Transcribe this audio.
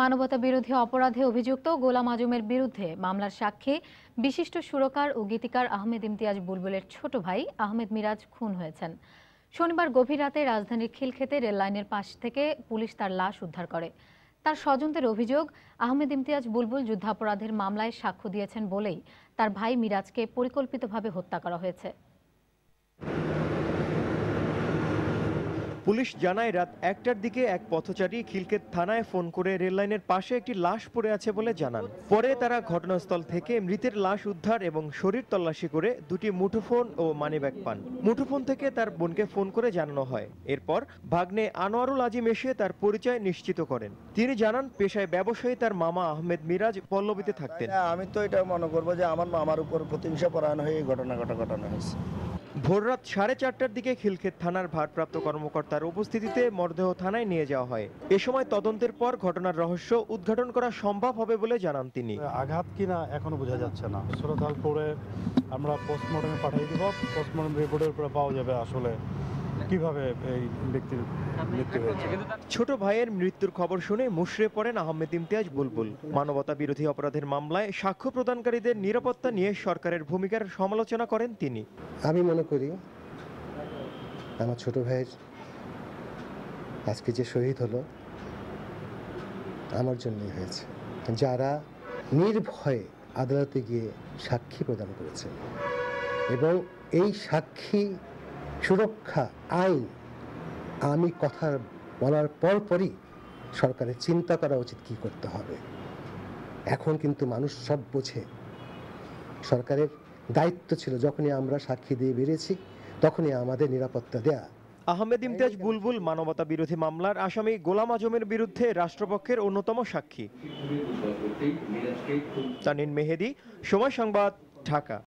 মানবতা বিরোধী অপরাধে অভিযুক্ত গোলাম আজমের বিরুদ্ধে মামলার সাক্ষী বিশিষ্ট সুরকার ও গীতিকার আহমেদ ইমতিয়াজ বুলবুলের ছোট ভাই আহমেদ মিরাজ খুন হয়েছেন শনিবার গভীর রাতে রাজধানীর খিলক্ষেতে রেললাইনের পাশ থেকে পুলিশ তার লাশ উদ্ধার করে তার স্বজনদের অভিযোগ আহমেদ ইমতিয়াজ বুলবুল যুদ্ধাপরাধের মামলায় সাক্ষ্য দিয়েছেন বলেই তার ভাই মিরাজকে পরিকল্পিতভাবে হত্যা করা হয়েছে পুলিশ জানায় রাত একটার দিকে এক পথচারী খিলকেত থানায় ফোন করে রেললাইনের পাশে একটি লাশ পড়ে আছে বলে জানান পরে তারা ঘটনাস্থল থেকে মৃতের লাশ উদ্ধার এবং শরীর তল্লাশি করে দুটি মুঠোফোন ও মানিব্যাগ পান মুঠোফোন থেকে তার বোনকে ফোন করে জানানো হয় এরপর ভাগ্নে আনোয়ারুল আজিম এসে তার পরিচয় নিশ্চিত করেন তিনি জানান পেশায় ব্যবসায়ী তার মামা আহমেদ মিরাজ পল্লবীতে থাকতেন আমি তো এটা মনে করবো যে আমার মামার উপর প্রতিহিংসা পরায়ণ হয়ে এই ঘটনা ঘটা ঘটানো হয়েছে ভোররাত সাড়ে চারটার দিকে খিলক্ষেত থানার ভারপ্রাপ্ত কর্মকর্তার উপস্থিতিতে মরদেহ থানায় নিয়ে যাওয়া হয় এ সময় তদন্তের পর ঘটনার রহস্য উদ্ঘাটন করা সম্ভব হবে বলে জানান তিনি আঘাত কিনা এখনো বোঝা যাচ্ছে না শ্রদ্ধাল করে আমরা পোস্টমর্টমে পাঠিয়ে দেব পোস্টমর্টম রিপোর্টের উপরে পাওয়া যাবে আসলে হ্যাঁ। কিভাবে এই ব্যক্তির মৃত্যু হয়েছে ছোট ভাইয়ের মৃত্যুর খবর শুনে মুশরে পড়েন আহমেদ ইমতিয়াজ বুলবুল মানবতা বিরোধী অপরাধের মামলায় সাক্ষ্য প্রদানকারীদের নিরাপত্তা নিয়ে সরকারের ভূমিকার সমালোচনা করেন তিনি আমি মনে করি আমার ছোট ভাইয়ের আজকে যে শহীদ হলো আমার জন্যই হয়েছে যারা নির্ভয়ে আদালতে গিয়ে সাক্ষী প্রদান করেছে এবং এই সাক্ষী সুরক্ষা আইন আমি কথা বলার পরপরই সরকারের চিন্তা করা উচিত কি করতে হবে এখন কিন্তু মানুষ সব বোঝে সরকারের দায়িত্ব ছিল যখনই আমরা সাক্ষী দিয়ে বেরিয়েছি তখনই আমাদের নিরাপত্তা দেয়া আহমেদ ইমতিয়াজ বুলবুল মানবতা বিরোধী মামলার আসামি গোলাম আজমের বিরুদ্ধে রাষ্ট্রপক্ষের অন্যতম সাক্ষী তানিন মেহেদি সময় সংবাদ ঢাকা